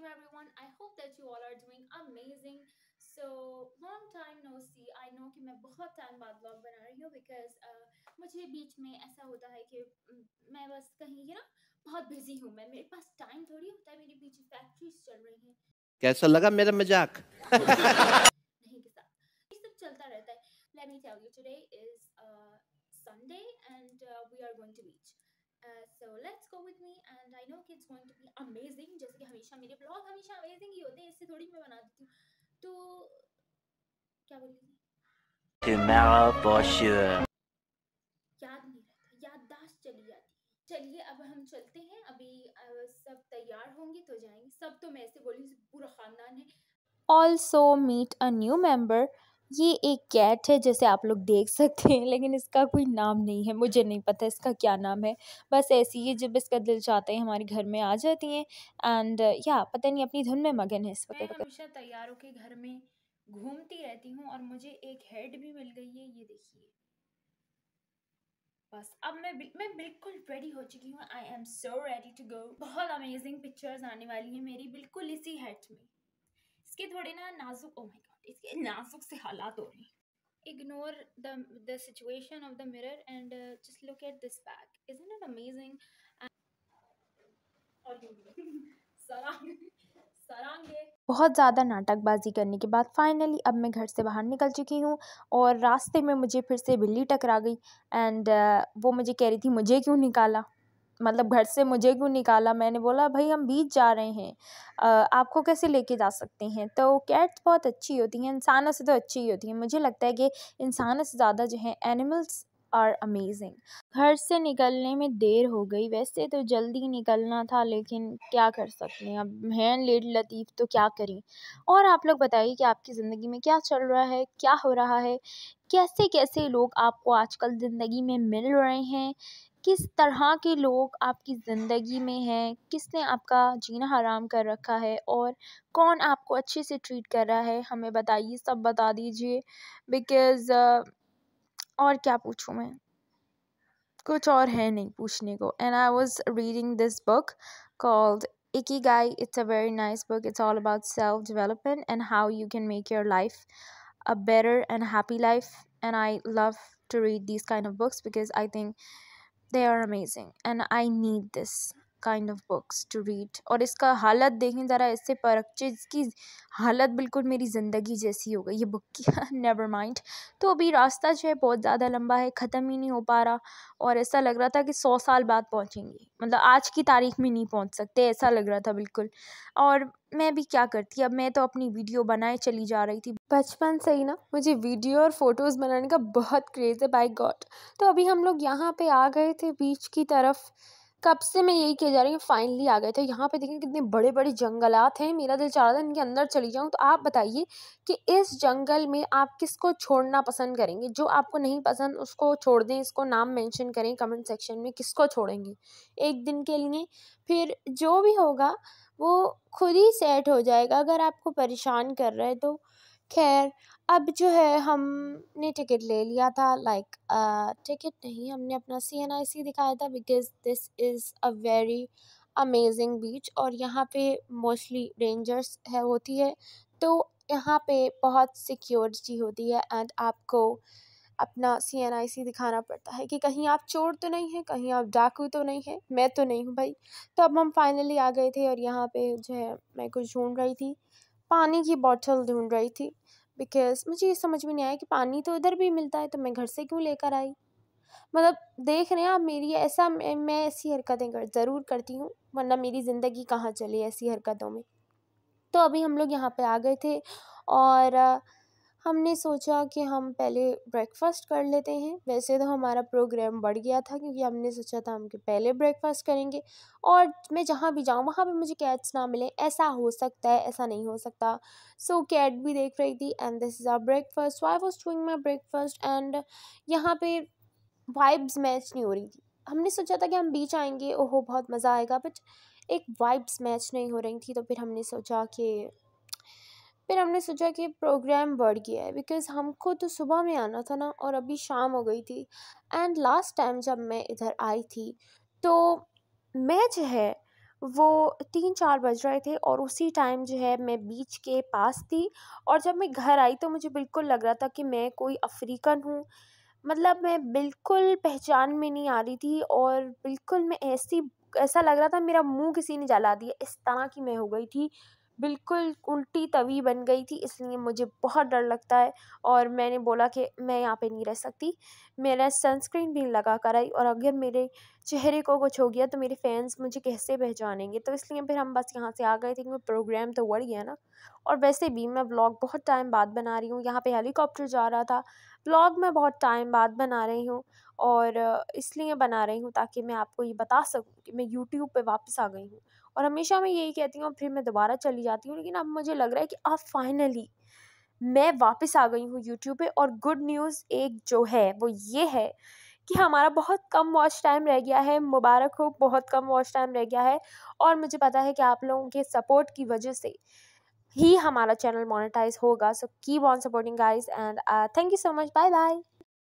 you, everyone. I hope that you all are doing amazing. So long time no see. I know कि मैं बहुत time बाद vlog बना रही because uh, मुझे बीच में ऐसा होता है कि mm, मैं बस कहीं ना बहुत busy हूँ मैं मेरे पास time थोड़ी होता है मेरे बीच factories चल रही हैं कैसा लगा मेरा मजाक नहीं किसा ये सब चलता रहता है let me tell you today is uh, Sunday and uh, we are going to beach so let's go with me and I know कि it's going to be amazing जैसे कि हमेशा मेरे ब्लॉग हमेशा अमेजिंग ही होते हैं इससे थोड़ी मैं बना देती हूँ तो क्या बोली याद नहीं रहता याददाश्त चली जाती चलिए अब हम चलते हैं अभी सब तैयार होंगे तो जाएंगे सब तो मैं ऐसे बोली पूरा खानदान है also meet a new member ये एक कैट है जैसे आप लोग देख सकते हैं लेकिन इसका कोई नाम नहीं है मुझे नहीं पता इसका क्या नाम है बस ऐसी ही जब इसका दिल चाहता है हमारे घर में आ जाती हैं एंड या पता नहीं अपनी धुन में मगन है इस वक्त हमेशा तैयार होकर घर में घूमती रहती हूँ और मुझे एक हेड भी मिल गई है ये देखिए बस अब मैं बिल, मैं बिल्कुल रेडी हो चुकी हूँ I am so ready to go बहुत अमेजिंग पिक्चर्स आने वाली हैं मेरी बिल्कुल इसी हेड में इसके थोड़े ना नाजुक ओ oh माय इसके नाजुक से हालात हो रहे हैं ignore the the situation of the mirror and uh, just look at this back isn't it amazing बहुत ज़्यादा नाटकबाजी करने के बाद फाइनली अब मैं घर से बाहर निकल चुकी हूँ और रास्ते में मुझे फिर से बिल्ली टकरा गई एंड uh, वो मुझे कह रही थी मुझे क्यों निकाला मतलब घर से मुझे क्यों निकाला मैंने बोला भाई हम बीच जा रहे हैं आपको कैसे लेके जा सकते हैं तो कैट्स बहुत अच्छी होती हैं इंसानों से तो अच्छी ही होती हैं मुझे लगता है कि इंसानों से ज़्यादा जो है एनिमल्स आर अमेजिंग घर से निकलने में देर हो गई वैसे तो जल्दी निकलना था लेकिन क्या कर सकते हैं अब हैं लेट लतीफ़ तो क्या करें और आप लोग बताइए कि आपकी ज़िंदगी में क्या चल रहा है क्या हो रहा है कैसे कैसे लोग आपको आजकल ज़िंदगी में मिल रहे हैं किस तरह के लोग आपकी ज़िंदगी में हैं किसने आपका जीना हराम कर रखा है और कौन आपको अच्छे से ट्रीट कर रहा है हमें बताइए सब बता दीजिए बिकॉज uh, और क्या पूछूँ मैं कुछ और है नहीं पूछने को and I was reading this book called Ikigai it's a very nice book it's all about self development and how you can make your life a better and happy life and I love to read this kind of books because I think They are amazing, and I need this. Kind of books to read और इसका हालत देखें ज़रा इससे purchase इसकी हालत बिल्कुल मेरी ज़िंदगी जैसी हो गई ये बुक की नेवर माइंड तो अभी रास्ता जो है बहुत ज़्यादा लंबा है ख़त्म ही नहीं हो पा रहा और ऐसा लग रहा था कि सौ साल बाद पहुँचेंगे मतलब आज की तारीख में नहीं पहुँच सकते ऐसा लग रहा था बिल्कुल और मैं भी क्या करती अब मैं तो अपनी वीडियो बनाए चली जा रही थी बचपन से ही ना मुझे वीडियो और फ़ोटोज़ बनाने का बहुत क्रेज़ है बाई गॉड तो अभी हम लोग यहाँ पे आ गए थे बीच की तरफ कब से मैं यही कह जा रही हूँ फाइनली आ गए थे यहाँ पे देखें कितने बड़े बड़े जंगलात हैं मेरा दिल चाह रहा था इनके अंदर चली जाऊँ तो आप बताइए कि इस जंगल में आप किसको छोड़ना पसंद करेंगे जो आपको नहीं पसंद उसको छोड़ दें इसको नाम मेंशन करें कमेंट सेक्शन में किसको छोड़ेंगे एक दिन के लिए फिर जो भी होगा वो खुद ही सेट हो जाएगा अगर आपको परेशान कर रहा है तो खैर अब जो है हमने टिकट ले लिया था लाइक टिकट नहीं हमने अपना सी एन आई सी दिखाया था because this is a very amazing beach और यहाँ पे मोस्टली रेंजर्स है होती है तो यहाँ पे बहुत सिक्योरिटी होती है एंड आपको अपना सी एन आई सी दिखाना पड़ता है कि कहीं आप चोर तो नहीं हैं कहीं आप डाकू तो नहीं हैं मैं तो नहीं हूँ भाई तो अब हम फाइनली आ गए थे और यहाँ पे जो है मैं कुछ ढूंढ रही थी पानी की बॉटल ढूंढ रही थी बिकॉज़ मुझे ये समझ में नहीं आया कि पानी तो इधर भी मिलता है तो मैं घर से क्यों लेकर आई मतलब देख रहे हैं आप मेरी ऐसा मैं ऐसी हरकतें कर ज़रूर करती हूँ वरना मेरी ज़िंदगी कहाँ चली ऐसी हरकतों में तो अभी हम लोग यहाँ पे आ गए थे और हमने सोचा कि हम पहले ब्रेकफ़ास्ट कर लेते हैं वैसे तो हमारा प्रोग्राम बढ़ गया था क्योंकि हमने सोचा था हम कि पहले ब्रेकफ़ास्ट करेंगे और मैं जहाँ भी जाऊँ वहाँ पे मुझे कैट्स ना मिले ऐसा हो सकता है ऐसा नहीं हो सकता सो so, कैट भी देख रही थी and this is our breakfast so I was doing my breakfast and यहाँ पर वाइब्स मैच नहीं हो रही थी हमने सोचा था कि हम बीच आएंगे ओहो बहुत मज़ा आएगा बट एक वाइब्स मैच नहीं हो रही थी तो फिर हमने सोचा कि फिर हमने सोचा कि प्रोग्राम बढ़ गया है बिकॉज़ हमको तो सुबह में आना था ना और अभी शाम हो गई थी एंड लास्ट टाइम जब मैं इधर आई थी तो मैं जो है वो तीन चार बज रहे थे और उसी टाइम जो है मैं बीच के पास थी और जब मैं घर आई तो मुझे बिल्कुल लग रहा था कि मैं कोई अफ्रीकन हूँ मतलब मैं बिल्कुल पहचान में नहीं आ रही थी और बिल्कुल मैं ऐसी ऐसा लग रहा था मेरा मुंह किसी ने जला दिया इस तरह की मैं हो गई थी बिल्कुल उल्टी तवी बन गई थी इसलिए मुझे बहुत डर लगता है और मैंने बोला कि मैं यहाँ पे नहीं रह सकती मैंने सनस्क्रीन भी लगा कर आई और अगर मेरे चेहरे को कुछ हो गया तो मेरे फैंस मुझे कैसे पहचानेंगे तो इसलिए फिर हम बस यहाँ से आ गए थे कि प्रोग्राम तो बढ़ गया ना और वैसे भी मैं ब्लॉग बहुत टाइम बाद बना रही हूँ यहाँ पे हेलीकॉप्टर जा रहा था ब्लॉग मैं बहुत टाइम बाद बना रही हूँ और इसलिए बना रही हूँ ताकि मैं आपको ये बता सकूँ कि मैं यूट्यूब पर वापस आ गई हूँ और हमेशा मैं यही कहती हूँ फिर मैं दोबारा चली जाती हूँ लेकिन अब मुझे लग रहा है कि अब फाइनली मैं वापस आ गई हूँ यूट्यूब पे और गुड न्यूज़ एक जो है वो ये है कि हमारा बहुत कम वॉच टाइम रह गया है मुबारक हो बहुत कम वॉच टाइम रह गया है और मुझे पता है कि आप लोगों के सपोर्ट की वजह से ही हमारा चैनल मोनेटाइज होगा so keep on supporting guys and thank you so much bye bye